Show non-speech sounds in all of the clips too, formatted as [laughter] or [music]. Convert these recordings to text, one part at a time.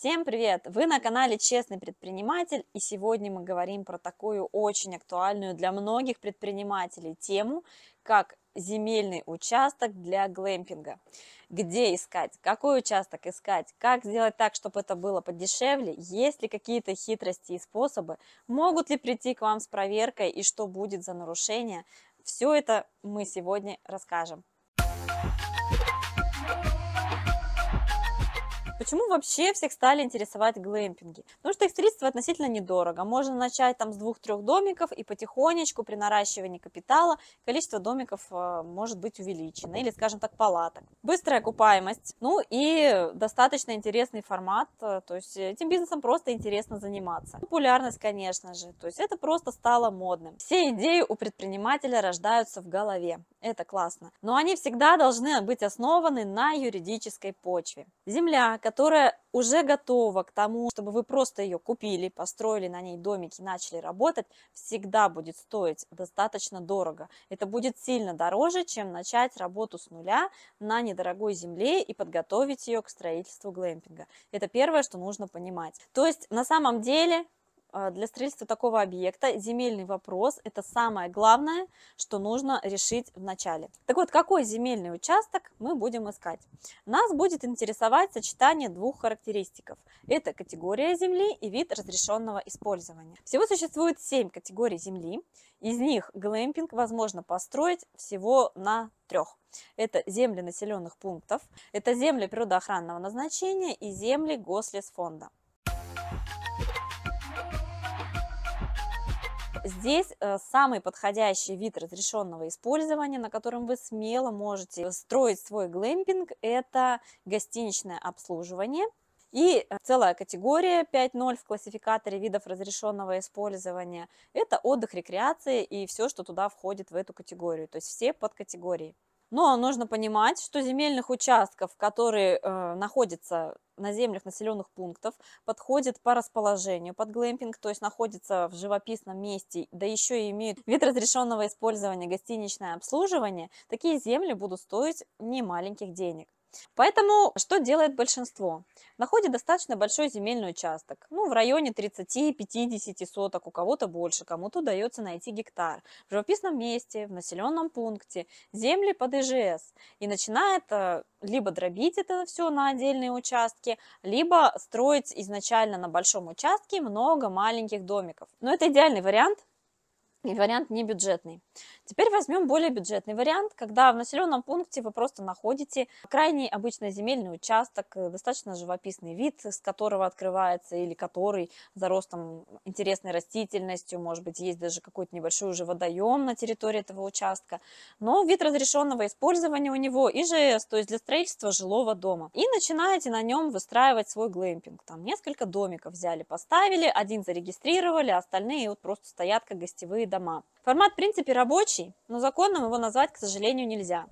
Всем привет! Вы на канале Честный предприниматель и сегодня мы говорим про такую очень актуальную для многих предпринимателей тему, как земельный участок для глэмпинга. Где искать, какой участок искать, как сделать так, чтобы это было подешевле, есть ли какие-то хитрости и способы, могут ли прийти к вам с проверкой и что будет за нарушение, все это мы сегодня расскажем. Почему вообще всех стали интересовать глэмпинги? Потому что их строительство относительно недорого. Можно начать там с двух-трех домиков и потихонечку при наращивании капитала количество домиков э, может быть увеличено. Или, скажем так, палаток. Быстрая окупаемость. Ну и достаточно интересный формат. Э, то есть этим бизнесом просто интересно заниматься. Популярность, конечно же. То есть это просто стало модным. Все идеи у предпринимателя рождаются в голове. Это классно. Но они всегда должны быть основаны на юридической почве. Земля, которая уже готова к тому, чтобы вы просто ее купили, построили на ней домики, начали работать, всегда будет стоить достаточно дорого. Это будет сильно дороже, чем начать работу с нуля на недорогой земле и подготовить ее к строительству глэмпинга. Это первое, что нужно понимать. То есть на самом деле а, для строительства такого объекта земельный вопрос – это самое главное, что нужно решить в начале. Так вот, какой земельный участок мы будем искать? Нас будет интересовать сочетание двух характеристиков. Это категория земли и вид разрешенного использования. Всего существует 7 категорий земли. Из них глэмпинг возможно построить всего на трех. Это земли населенных пунктов, это земли природоохранного назначения и земли гослесфонда. Здесь э, самый подходящий вид разрешенного использования, на котором вы смело можете строить свой глэмпинг, это гостиничное обслуживание. И э, целая категория 5.0 в классификаторе видов разрешенного использования – это отдых, рекреация и все, что туда входит в эту категорию, то есть все подкатегории. Но нужно понимать, что земельных участков, которые э, находятся на землях населенных пунктов, подходят по расположению под глэмпинг, то есть находятся в живописном месте, да еще и имеют вид разрешенного использования гостиничное обслуживание, такие земли будут стоить немаленьких денег. Поэтому что делает большинство? Находит достаточно большой земельный участок, ну, в районе 30-50 соток, у кого-то больше, кому-то удается найти гектар, в живописном месте, в населенном пункте, земли под ИЖС, и начинает э, либо дробить это все на отдельные участки, либо строить изначально на большом участке много маленьких домиков. Но это идеальный вариант, и вариант не бюджетный. Теперь возьмем более бюджетный вариант, когда в населенном пункте вы просто находите крайний обычный земельный участок, э, достаточно живописный вид, с которого открывается или который за ростом интересной растительностью, может быть, есть даже какой-то небольшой уже водоем на территории этого участка, но вид разрешенного использования у него и ЖС, то есть для строительства жилого дома. И начинаете на нем выстраивать свой глэмпинг. Там несколько домиков взяли, поставили, один зарегистрировали, а остальные вот просто стоят как гостевые дома. Формат, в принципе, рабочий, случай, но законным его назвать, к сожалению, нельзя.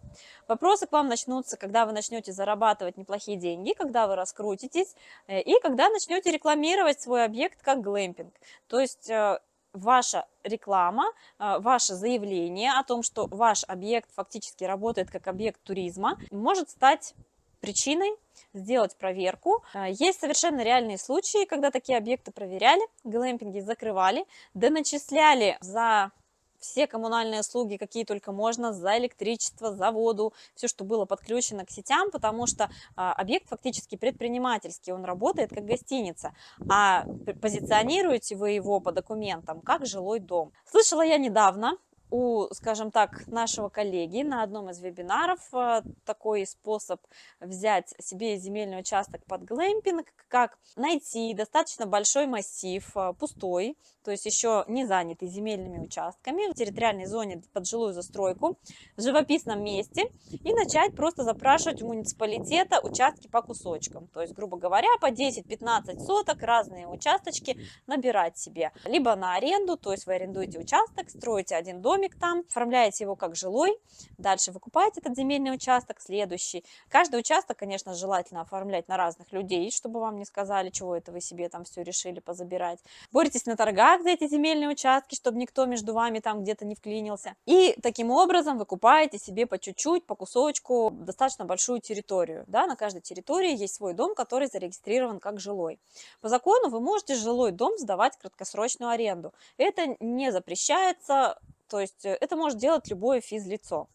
Вопросы к вам начнутся, когда вы начнете зарабатывать неплохие деньги, когда вы раскрутитесь э, и когда начнете рекламировать свой объект как глэмпинг. То есть э, ваша реклама, э, ваше заявление о том, что ваш объект фактически работает как объект туризма, может стать причиной сделать проверку. Есть совершенно реальные случаи, когда такие объекты проверяли, глэмпинги закрывали, доначисляли за все коммунальные услуги, какие только можно, за электричество, за воду, все, что было подключено к сетям, потому что а, объект фактически предпринимательский, он работает как гостиница, а позиционируете вы его по документам как жилой дом. Слышала я недавно, у, скажем так, нашего коллеги на одном из вебинаров э, такой способ взять себе земельный участок под глэмпинг, как найти достаточно большой массив, э, пустой, то есть еще не занятый земельными участками в территориальной зоне под жилую застройку, в живописном месте и начать просто запрашивать у муниципалитета участки по кусочкам, то есть, грубо говоря, по 10-15 соток разные участочки набирать себе, либо на аренду, то есть вы арендуете участок, строите один дом, домик там, оформляете его как жилой, дальше выкупаете этот земельный участок, следующий. Каждый участок, конечно, желательно оформлять на разных людей, чтобы вам не сказали, чего это вы себе там все решили позабирать. Боретесь на торгах за эти земельные участки, чтобы никто между вами там где-то не вклинился. И таким образом выкупаете себе по чуть-чуть, по кусочку достаточно большую территорию. Да? На каждой территории есть свой дом, который зарегистрирован как жилой. По закону вы можете жилой дом сдавать краткосрочную аренду. Это не запрещается, то есть э, это может делать любое физлицо.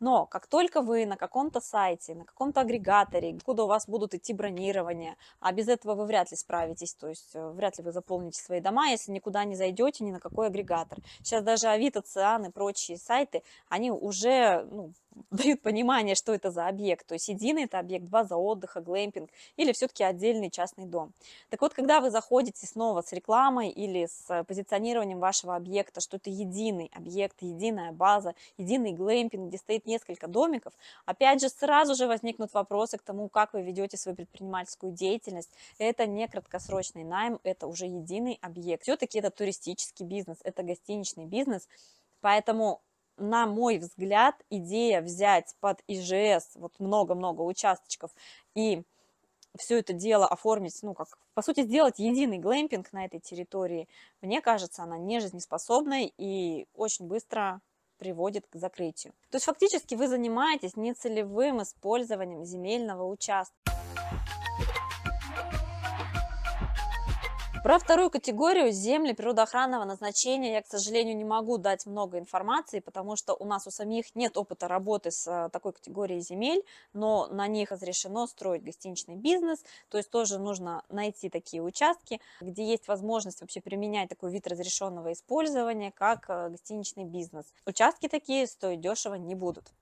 Но как только вы на каком-то сайте, на каком-то агрегаторе, куда у вас будут идти бронирования, а без этого вы вряд ли справитесь, то есть э, вряд ли вы заполните свои дома, если никуда не зайдете, ни на какой агрегатор. Сейчас даже Авито, Циан и прочие сайты, они уже ну, [laughs] дают понимание, что это за объект. То есть единый это объект, два за отдыха, глэмпинг или все-таки отдельный частный дом. Так вот, когда вы заходите снова с рекламой или с позиционированием вашего объекта, что это единый объект, единая база, единый глэмпинг, где стоит несколько домиков, опять же, сразу же возникнут вопросы к тому, как вы ведете свою предпринимательскую деятельность. Это не краткосрочный найм, это уже единый объект. Все-таки это туристический бизнес, это гостиничный бизнес, Поэтому на мой взгляд, идея взять под ИЖС вот много-много участочков и все это дело оформить, ну, как, по сути, сделать единый глэмпинг на этой территории, мне кажется, она не жизнеспособной и очень быстро приводит к закрытию. То есть фактически вы занимаетесь нецелевым использованием земельного участка. Про вторую категорию земли природоохранного назначения я, к сожалению, не могу дать много информации, потому что у нас у самих нет опыта работы с э, такой категорией земель, но на них разрешено строить гостиничный бизнес, то есть тоже нужно найти такие участки, где есть возможность вообще применять такой вид разрешенного использования, как э, гостиничный бизнес. Участки такие стоить дешево не будут.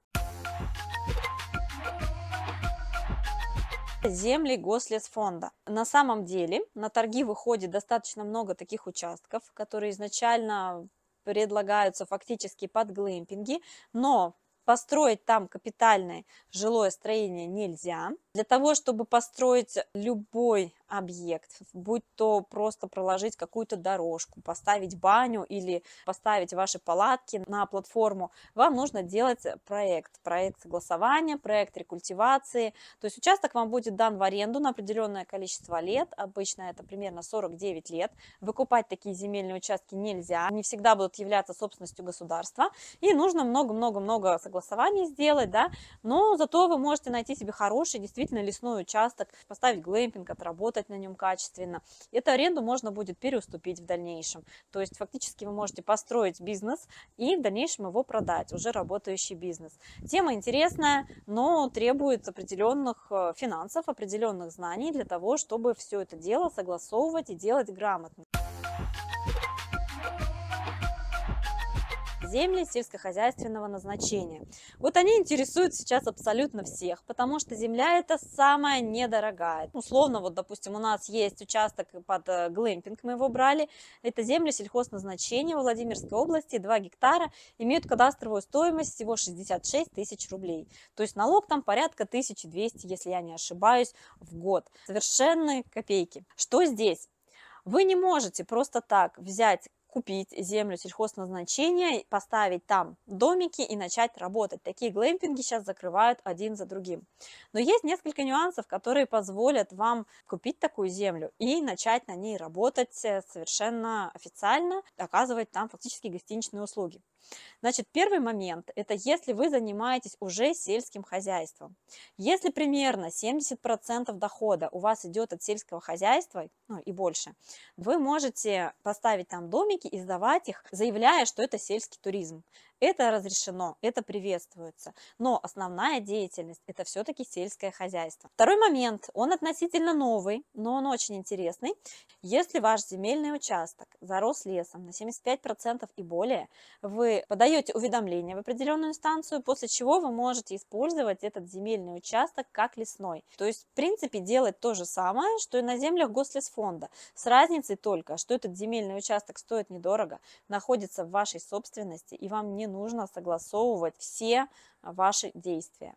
Земли Гослесфонда. На самом деле на торги выходит достаточно много таких участков, которые изначально предлагаются фактически под глэмпинги, но построить там капитальное жилое строение нельзя. Для того, чтобы построить любой объект, будь то просто проложить какую-то дорожку, поставить баню или поставить ваши палатки на платформу, вам нужно делать э, проект, проект согласования, проект рекультивации. То есть участок вам будет дан в аренду на определенное количество лет, обычно это примерно 49 лет. Выкупать такие земельные участки нельзя, они всегда будут являться собственностью государства, и нужно много-много-много согласований сделать, да, но зато вы можете найти себе хороший, действительно действительно лесной участок, поставить глэмпинг, отработать на нем качественно. Эту аренду можно будет переуступить в дальнейшем. То есть фактически вы можете построить бизнес и в дальнейшем его продать, уже работающий бизнес. Тема интересная, но требует определенных э, финансов, определенных знаний для того, чтобы все это дело согласовывать и делать грамотно. земли сельскохозяйственного назначения. Вот они интересуют сейчас абсолютно всех, потому что земля это самая недорогая. Условно, вот, допустим, у нас есть участок под э, глэмпинг, мы его брали. Это земли сельхозназначения Владимирской области, 2 гектара, имеют кадастровую стоимость всего 66 тысяч рублей. То есть налог там порядка 1200, если я не ошибаюсь, в год. Совершенные копейки. Что здесь? Вы не можете просто так взять купить землю сельхозназначения, поставить там домики и начать работать. Такие глэмпинги сейчас закрывают один за другим. Но есть несколько нюансов, которые позволят вам купить такую землю и начать на ней работать э, совершенно официально, оказывать там фактически гостиничные услуги. Значит, первый момент – это если вы занимаетесь уже сельским хозяйством. Если примерно 70% дохода у вас идет от сельского хозяйства, ну и больше, вы можете поставить там домики и сдавать их, заявляя, что это сельский туризм. Это разрешено, это приветствуется. Но основная деятельность – это все-таки сельское хозяйство. Второй момент, он относительно новый, но он очень интересный. Если ваш земельный участок зарос лесом на 75% и более, вы подаете уведомление в определенную станцию, после чего вы можете использовать этот земельный участок как лесной. То есть, в принципе, делать то же самое, что и на землях гослесфонда, с разницей только, что этот земельный участок стоит недорого, находится в вашей собственности, и вам не нужно согласовывать все а, ваши действия.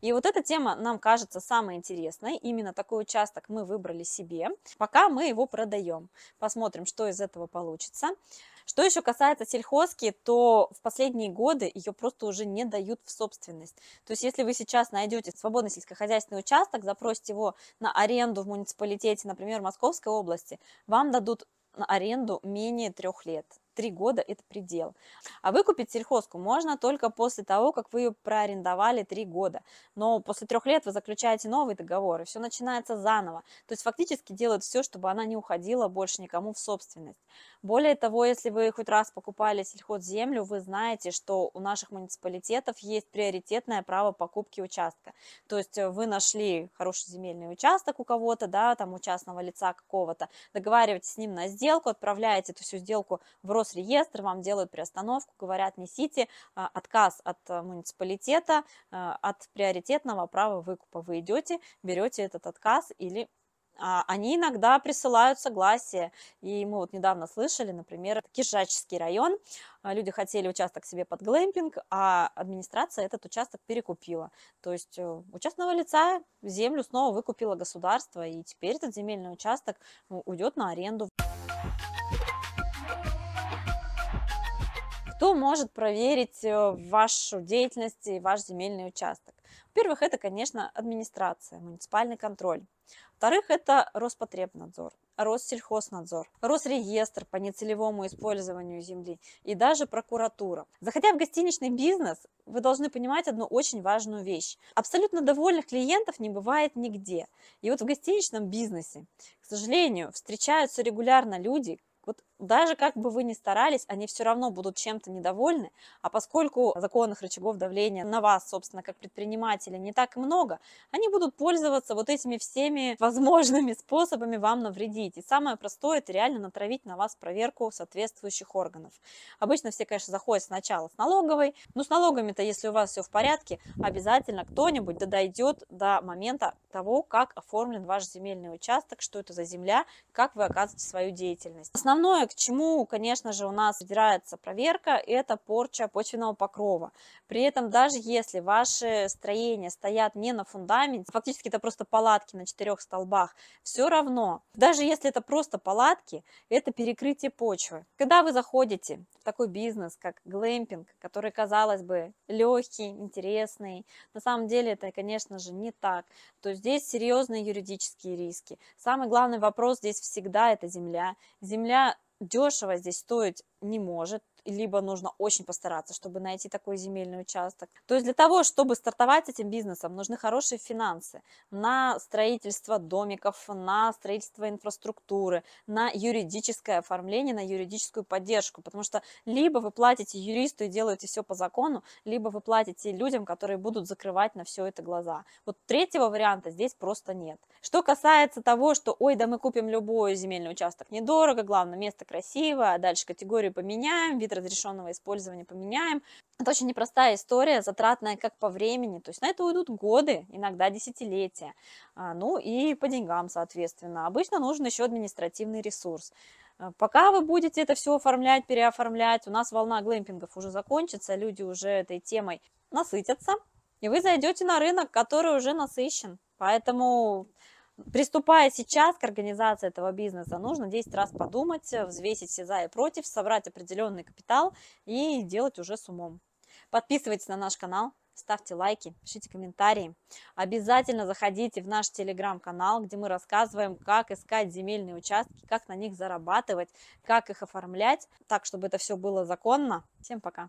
И вот эта тема нам кажется самой интересной. Именно такой участок мы выбрали себе. Пока мы его продаем. Посмотрим, что из этого получится. Что еще касается сельхозки, то в последние годы ее просто уже не дают в собственность. То есть если вы сейчас найдете свободный сельскохозяйственный участок, запросите его на аренду в муниципалитете, например, Московской области, вам дадут на аренду менее трех лет три года – это предел. А выкупить сельхозку можно только после того, как вы ее проарендовали три года. Но после трех лет вы заключаете новый договор, и все начинается заново. То есть фактически делают все, чтобы она не уходила больше никому в собственность. Более того, если вы хоть раз покупали сельхозземлю, вы знаете, что у наших муниципалитетов есть приоритетное право покупки участка. То есть э, вы нашли хороший земельный участок у кого-то, да, там у частного лица какого-то, договариваетесь с ним на сделку, отправляете эту всю сделку в Рос Росреестр, вам делают приостановку, говорят, несите э, отказ от э, муниципалитета, э, от приоритетного права выкупа. Вы идете, берете этот отказ или а, они иногда присылают согласие. И мы вот недавно слышали, например, Кижачский район. Люди хотели участок себе под глэмпинг, а администрация этот участок перекупила. То есть у частного лица землю снова выкупило государство, и теперь этот земельный участок уйдет на аренду. кто может проверить э, вашу деятельность и ваш земельный участок? Во-первых, это, конечно, администрация, муниципальный контроль. Во-вторых, это Роспотребнадзор, Россельхознадзор, Росреестр по нецелевому использованию земли и даже прокуратура. Заходя в гостиничный бизнес, вы должны понимать одну очень важную вещь. Абсолютно довольных клиентов не бывает нигде. И вот в гостиничном бизнесе, к сожалению, встречаются регулярно люди, вот даже как бы вы ни старались, они все равно будут чем-то недовольны, а поскольку законных рычагов давления на вас, собственно, как предпринимателя не так много, они будут пользоваться вот этими всеми [laughs] возможными способами вам навредить. И самое простое – это реально натравить на вас проверку соответствующих органов. Обычно все, конечно, заходят сначала с налоговой, но ну, с налогами-то, если у вас все в порядке, обязательно кто-нибудь дойдет до момента того, как оформлен ваш земельный участок, что это за земля, как вы оказываете свою деятельность. Основное, к чему, конечно же, у нас задирается проверка, это порча почвенного покрова. При этом даже если ваши строения стоят не на фундаменте, фактически это просто палатки на четырех столбах, все равно, даже если это просто палатки, это перекрытие почвы. Когда вы заходите в такой бизнес, как глэмпинг, который, казалось бы, легкий, интересный, на самом деле это, конечно же, не так, то здесь серьезные юридические риски. Самый главный вопрос здесь всегда это земля. Земля дешево здесь стоить не может, либо нужно очень постараться, чтобы найти такой земельный участок. То есть для того, чтобы стартовать этим бизнесом, нужны хорошие финансы на строительство домиков, на строительство инфраструктуры, на юридическое оформление, на юридическую поддержку, потому что либо вы платите юристу и делаете все по закону, либо вы платите людям, которые будут закрывать на все это глаза. Вот третьего варианта здесь просто нет. Что касается того, что, ой, да мы купим любой земельный участок недорого, главное, место красивое, а дальше категорию поменяем, вид разрешенного использования поменяем. Это очень непростая история, затратная как по времени, то есть на это уйдут годы, иногда десятилетия, а, ну и по деньгам, соответственно. Обычно нужен еще административный ресурс. А, пока вы будете это все оформлять, переоформлять, у нас волна глэмпингов уже закончится, люди уже этой темой насытятся, и вы зайдете на рынок, который уже насыщен. Поэтому Приступая сейчас к организации этого бизнеса, нужно 10 раз подумать, взвесить все за и против, собрать определенный капитал и делать уже с умом. Подписывайтесь на наш канал, ставьте лайки, пишите комментарии. Обязательно заходите в наш телеграм-канал, где мы рассказываем, как искать земельные участки, как на них зарабатывать, как их оформлять, так, чтобы это все было законно. Всем пока!